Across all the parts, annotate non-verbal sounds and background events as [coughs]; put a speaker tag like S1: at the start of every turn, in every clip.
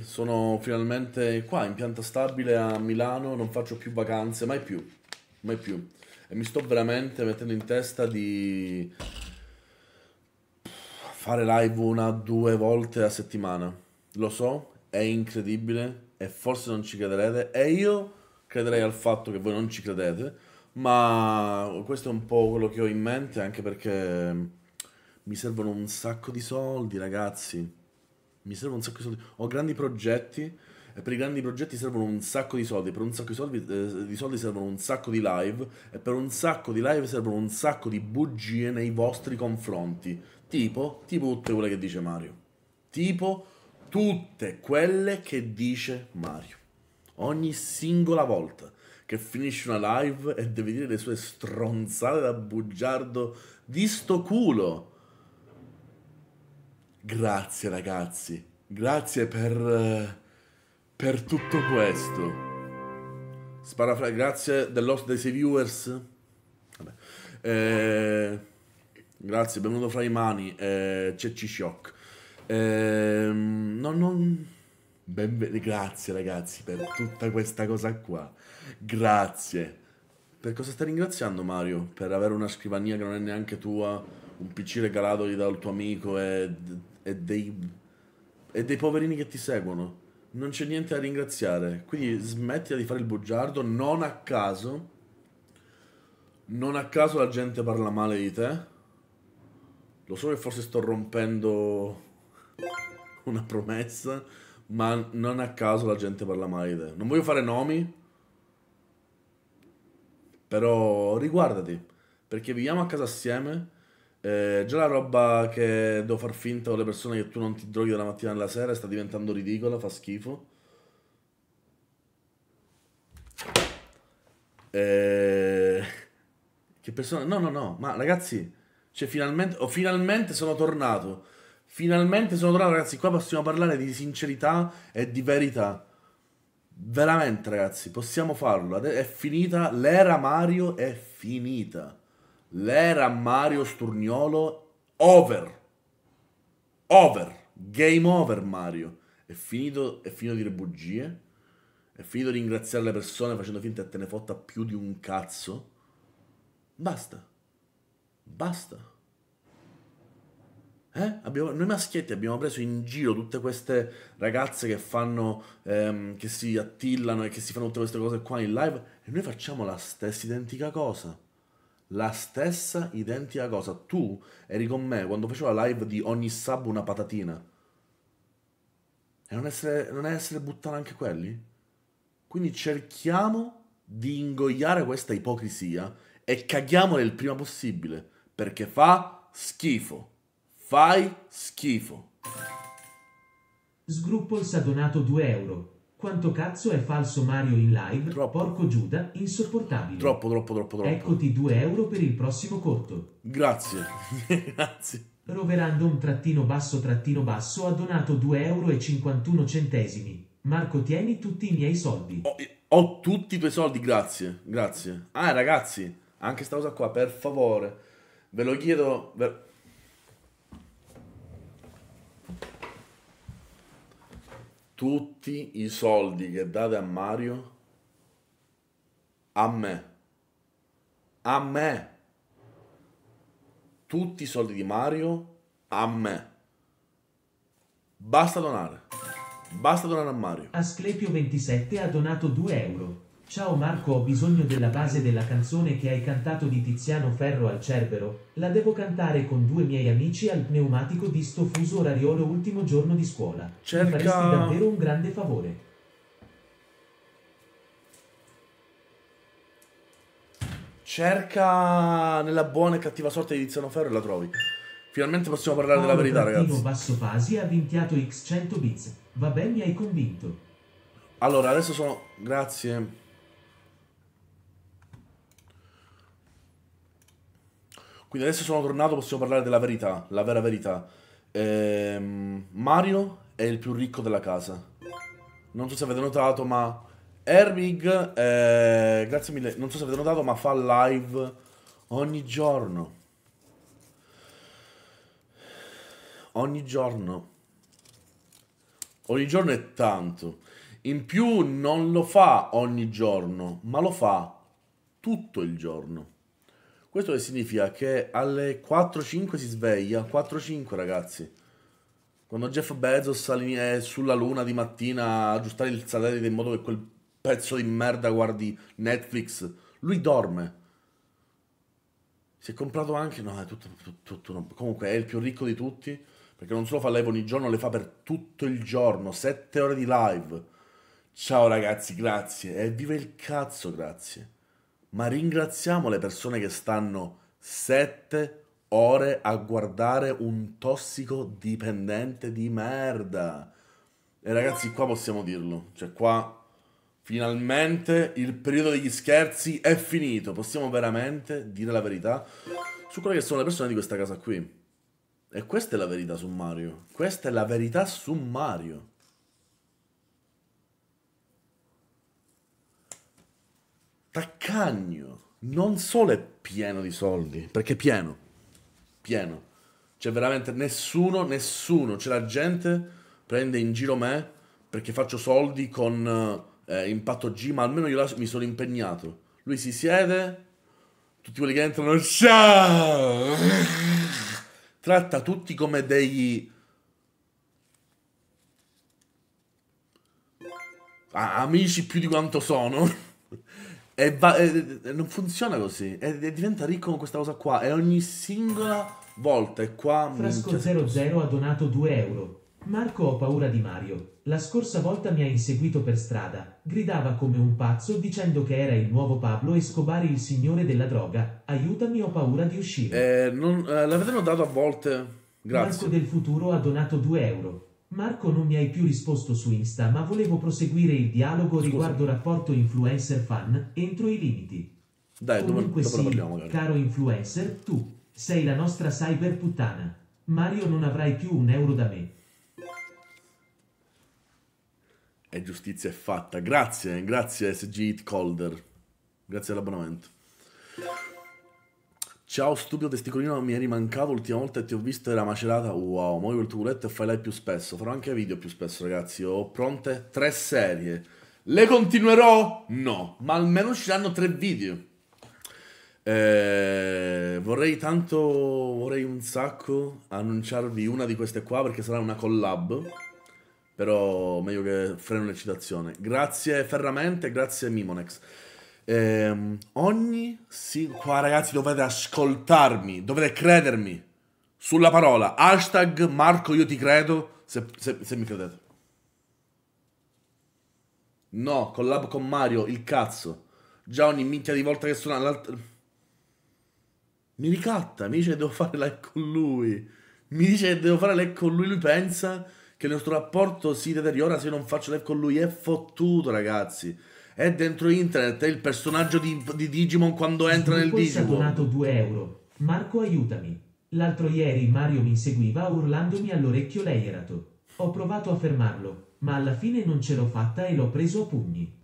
S1: Sono finalmente qua in pianta stabile a Milano, non faccio più vacanze, mai più, mai più. E mi sto veramente mettendo in testa di fare live una, due volte a settimana. Lo so, è incredibile e forse non ci crederete e io crederei al fatto che voi non ci credete, ma questo è un po' quello che ho in mente anche perché mi servono un sacco di soldi, ragazzi mi servono un sacco di soldi, ho grandi progetti e per i grandi progetti servono un sacco di soldi, per un sacco di soldi, eh, di soldi servono un sacco di live e per un sacco di live servono un sacco di bugie nei vostri confronti, tipo, tipo tutte quelle che dice Mario, tipo tutte quelle che dice Mario, ogni singola volta che finisce una live e deve dire le sue stronzate da bugiardo di sto culo Grazie ragazzi, grazie per, eh, per tutto questo. Sparafra, grazie dell'host dei 6 viewers. Eh, grazie, benvenuto fra i mani. Eh, c'è shock Eh, non, non... Benven- grazie ragazzi per tutta questa cosa qua. Grazie. Per cosa stai ringraziando Mario? Per avere una scrivania che non è neanche tua? un PC regalatogli dal tuo amico e, e, dei, e dei poverini che ti seguono. Non c'è niente da ringraziare. Quindi smettila di fare il bugiardo. Non a caso, non a caso la gente parla male di te. Lo so che forse sto rompendo una promessa, ma non a caso la gente parla male di te. Non voglio fare nomi, però riguardati, perché viviamo a casa assieme eh, già la roba che devo far finta con le persone che tu non ti droghi dalla mattina alla sera sta diventando ridicola, fa schifo. Eh, che persone... No, no, no, ma ragazzi, cioè finalmente... Oh, finalmente sono tornato. Finalmente sono tornato, ragazzi. Qua possiamo parlare di sincerità e di verità. Veramente, ragazzi, possiamo farlo. È finita. L'era Mario è finita l'era Mario Sturniolo over. Over. Game over Mario. È finito, è finito di dire bugie. È finito di ringraziare le persone facendo finta che te ne fotta più di un cazzo. Basta. Basta. Eh? Abbiamo, noi maschietti abbiamo preso in giro tutte queste ragazze che fanno, ehm, che si attillano e che si fanno tutte queste cose qua in live e noi facciamo la stessa identica cosa la stessa identica cosa. Tu eri con me quando facevo la live di ogni sub una patatina. E non, essere, non è essere buttare anche quelli? Quindi cerchiamo di ingoiare questa ipocrisia e caghiamola il prima possibile. Perché fa schifo. Fai schifo.
S2: Sgruppol ha donato 2 euro. Quanto cazzo è falso Mario in live? Troppo. Porco Giuda, insopportabile.
S1: Troppo, troppo, troppo, troppo. Eccoti
S2: 2 euro per il prossimo
S1: corto. Grazie, [laughs] grazie.
S2: Roverando un trattino basso trattino basso ha donato 2,51 euro. e 51 centesimi. Marco tieni tutti i miei soldi.
S1: Ho, ho tutti i tuoi soldi, grazie, grazie. Ah ragazzi, anche sta cosa qua, per favore. Ve lo chiedo... Ve tutti i soldi che date a Mario a me. A me. Tutti i soldi di Mario a me. Basta donare. Basta donare a Mario.
S2: Asclepio27 ha donato 2 euro. Ciao Marco, ho bisogno della base della canzone che hai cantato di Tiziano Ferro al Cerbero. La devo cantare con due miei amici al pneumatico di sto fuso orariolo ultimo giorno di scuola. Cerca... Mi faresti davvero un grande
S1: favore. Cerca nella buona e cattiva sorte di Tiziano Ferro e la trovi. Finalmente possiamo parlare Paolo della verità, ragazzi.
S2: Basso Fasi ha vinchiato X100 bits. Vabbè, mi hai
S1: convinto. Allora, adesso sono... Grazie. Quindi adesso sono tornato, possiamo parlare della verità, la vera verità. Ehm, Mario è il più ricco della casa. Non so se avete notato, ma Ermig, eh, grazie mille, non so se avete notato, ma fa live ogni giorno. Ogni giorno. Ogni giorno è tanto. In più non lo fa ogni giorno, ma lo fa tutto il giorno. Questo che significa che alle 4-5 si sveglia, 4-5, ragazzi. Quando Jeff Bezos è eh, sulla luna di mattina a aggiustare il satellite in modo che quel pezzo di merda guardi Netflix, lui dorme. Si è comprato anche, no, è tutto, tutto, tutto comunque è il più ricco di tutti, perché non solo fa live ogni giorno, le fa per tutto il giorno, 7 ore di live. Ciao ragazzi, grazie, e viva il cazzo, grazie ma ringraziamo le persone che stanno sette ore a guardare un tossico dipendente di merda. E ragazzi, qua possiamo dirlo, cioè qua finalmente il periodo degli scherzi è finito, possiamo veramente dire la verità su quelle che sono le persone di questa casa qui. E questa è la verità su Mario, questa è la verità su Mario. cagno non solo è pieno di soldi, perché è pieno, pieno. C'è veramente nessuno, nessuno, C'è la gente prende in giro me perché faccio soldi con eh, Impatto G, ma almeno io mi sono impegnato. Lui si siede, tutti quelli che entrano, ciao! Tratta tutti come degli... Ah, amici più di quanto sono. E va- e- e- non funziona così. E diventa ricco con questa cosa qua. E ogni singola volta è qua. Frasco00
S2: ha donato 2 euro. Marco ho paura di Mario. La scorsa volta mi ha inseguito per strada. Gridava come un pazzo dicendo che era il nuovo Pablo Escobar il signore della droga. Aiutami, ho paura di uscire.
S1: Eh, non, eh, l'avevano dato a volte. Grazie. Marco
S2: del futuro ha donato 2 euro. Marco non mi hai più risposto su Insta ma volevo proseguire il dialogo Scusa. riguardo rapporto influencer-fan entro i limiti.
S1: Dai, Comunque dopo, dopo sì, parliamo, caro
S2: influencer, tu sei la nostra cyber puttana. Mario non avrai più un euro da me.
S1: E giustizia è fatta. Grazie, grazie SG Colder. Grazie all'abbonamento. Ciao stupido testicolino, mi eri mancato l'ultima volta e ti ho visto era macerata. Wow, muovi il tuo culetto e fai live più spesso. Farò anche video più spesso, ragazzi. Ho pronte tre serie. Le continuerò? No, ma almeno usciranno tre video. Eh, vorrei tanto, vorrei un sacco annunciarvi una di queste qua perché sarà una collab. Però meglio che freno l'eccitazione. Grazie Ferramente, grazie Mimonex. Eh, ogni singolo... Qua ragazzi dovete ascoltarmi, dovete credermi. Sulla parola. Hashtag Marco io ti credo, se, se, se mi credete. No, collab con Mario, il cazzo. Già ogni minchia di volta che suona l'altro... Mi ricatta, mi dice che devo fare live con lui. Mi dice che devo fare live con lui, lui pensa che il nostro rapporto si deteriora se io non faccio live con lui. È fottuto, ragazzi è dentro internet, è il personaggio di, di Digimon quando entra nel Digimon. Mi ha donato
S2: 2 euro. Marco aiutami. L'altro ieri Mario mi inseguiva urlandomi all'orecchio lei Ho provato a fermarlo, ma alla fine non ce l'ho fatta e l'ho preso a pugni.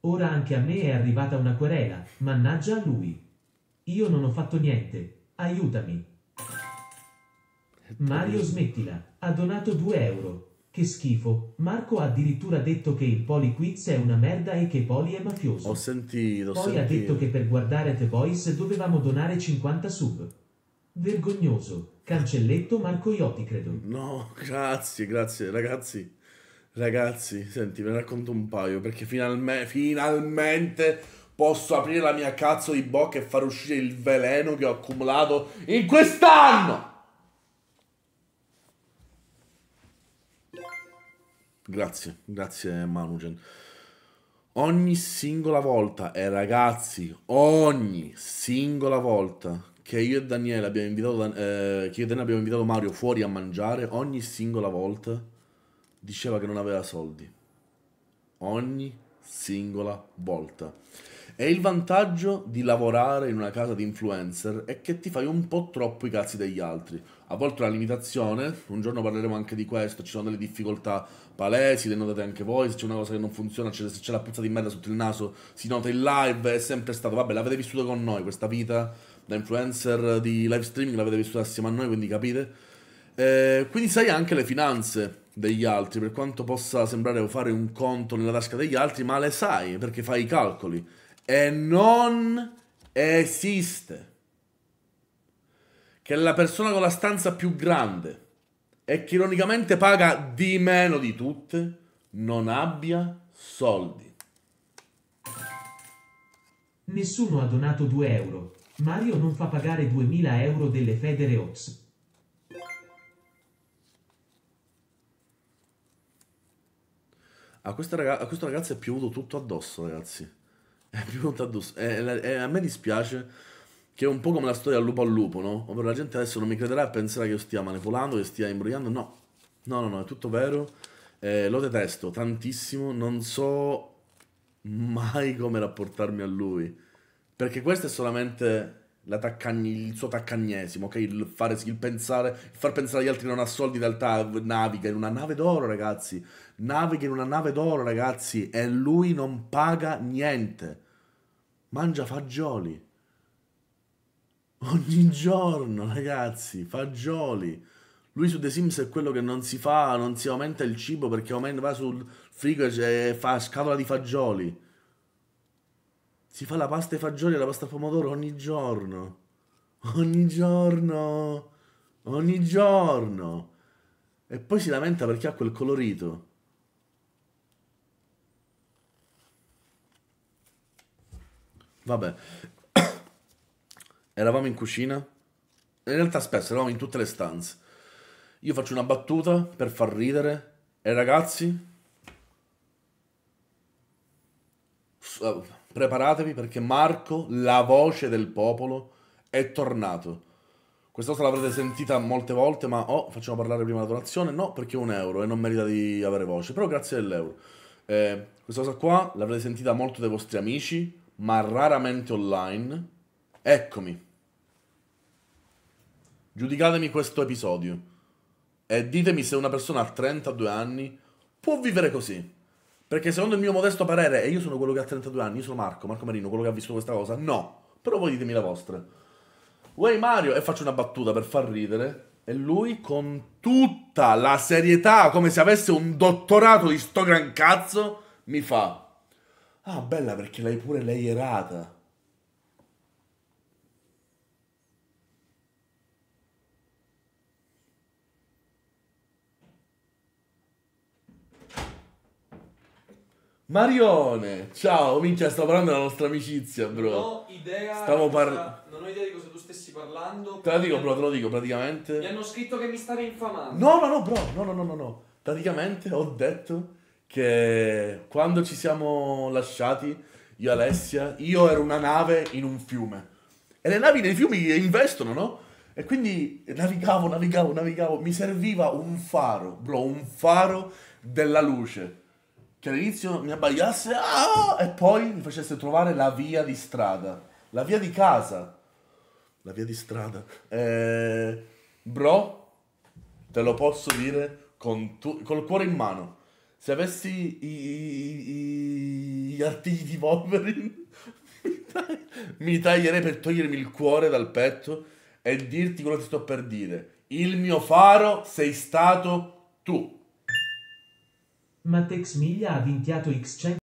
S2: Ora anche a me è arrivata una querela, mannaggia a lui. Io non ho fatto niente, aiutami. Mario smettila, ha donato 2 euro. Che schifo, Marco ha addirittura detto che il Poli Quiz è una merda e che Poli è mafioso.
S1: Ho sentito, Poi sentito. ha detto che
S2: per guardare The Voice dovevamo donare 50 sub. Vergognoso, cancelletto Marco Iotti credo.
S1: No, grazie, grazie, ragazzi. Ragazzi, senti, ve ne racconto un paio perché finalme finalmente posso aprire la mia cazzo di bocca e far uscire il veleno che ho accumulato in quest'anno! Grazie, grazie Manugen. Ogni singola volta, e eh, ragazzi, ogni singola volta che io e Daniele abbiamo invitato, eh, che io e Daniele abbiamo invitato Mario fuori a mangiare, ogni singola volta diceva che non aveva soldi. Ogni singola volta. E il vantaggio di lavorare in una casa di influencer è che ti fai un po' troppo i cazzi degli altri. A volte una limitazione, un giorno parleremo anche di questo, ci sono delle difficoltà palesi, le notate anche voi, se c'è una cosa che non funziona, se c'è la puzza di merda sotto il naso, si nota in live, è sempre stato, vabbè, l'avete vissuto con noi questa vita da influencer di live streaming, l'avete vissuta assieme a noi, quindi capite? Eh, quindi sai anche le finanze degli altri, per quanto possa sembrare fare un conto nella tasca degli altri, ma le sai perché fai i calcoli e non esiste. Che la persona con la stanza più grande e che ironicamente paga di meno di tutte non abbia soldi. Nessuno
S2: ha donato 2 euro. Mario non fa pagare 2000 euro delle Federe Ops.
S1: A, raga a questo ragazzo è piovuto tutto addosso, ragazzi. È venuto addosso. E, e, a me dispiace che è un po' come la storia al lupo al lupo, no? Ovvero la gente adesso non mi crederà e penserà che io stia manipolando, che stia imbrogliando. No, no, no, no, è tutto vero. Eh, lo detesto tantissimo. Non so mai come rapportarmi a lui. Perché questa è solamente il suo taccagnesimo, okay? il, fare, il, pensare, il far pensare agli altri non ha soldi, in realtà naviga in una nave d'oro, ragazzi. Naviga in una nave d'oro, ragazzi, e lui non paga niente. Mangia fagioli. Ogni giorno, ragazzi, fagioli. Lui su The Sims è quello che non si fa, non si aumenta il cibo perché aumenta, va sul frigo e fa scatola di fagioli. Si fa la pasta ai fagioli e la pasta al pomodoro ogni giorno. Ogni giorno. Ogni giorno. E poi si lamenta perché ha quel colorito. Vabbè. [coughs] eravamo in cucina. In realtà spesso eravamo in tutte le stanze. Io faccio una battuta per far ridere. E ragazzi... Eh, Preparatevi perché Marco, la voce del popolo, è tornato. Questa cosa l'avrete sentita molte volte, ma oh, facciamo parlare prima la donazione? No, perché è un euro e non merita di avere voce, però grazie dell'euro. Eh, questa cosa qua l'avrete sentita molto dai vostri amici, ma raramente online. Eccomi. Giudicatemi questo episodio e ditemi se una persona a 32 anni può vivere così. Perché secondo il mio modesto parere, e io sono quello che ha 32 anni, io sono Marco, Marco Marino, quello che ha visto questa cosa, no. Però voi ditemi la vostra. Way Mario, e faccio una battuta per far ridere, e lui con tutta la serietà, come se avesse un dottorato di sto gran cazzo, mi fa... Ah, bella perché l'hai pure lei erata. Marione, ciao, minchia, sto parlando della nostra amicizia, bro. Non ho idea. Stavo parlando. Non ho idea di cosa tu stessi parlando. Te la dico, bro, te lo dico praticamente. Mi hanno scritto che mi stavi infamando. No, no, no, bro, no, no, no, no, no. Praticamente ho detto che quando ci siamo lasciati, io e Alessia, io ero una nave in un fiume. E le navi nei fiumi investono, no? E quindi navigavo, navigavo, navigavo. Mi serviva un faro, bro, un faro della luce che all'inizio mi abbagliasse ah! e poi mi facesse trovare la via di strada, la via di casa, la via di strada. Eh, bro, te lo posso dire con col cuore in mano. Se avessi i, i, i, gli artigli di Wolverine, [laughs] mi taglierei per togliermi il cuore dal petto e dirti quello che sto per dire. Il mio faro sei stato tu. Matex Miglia ha vintiato X100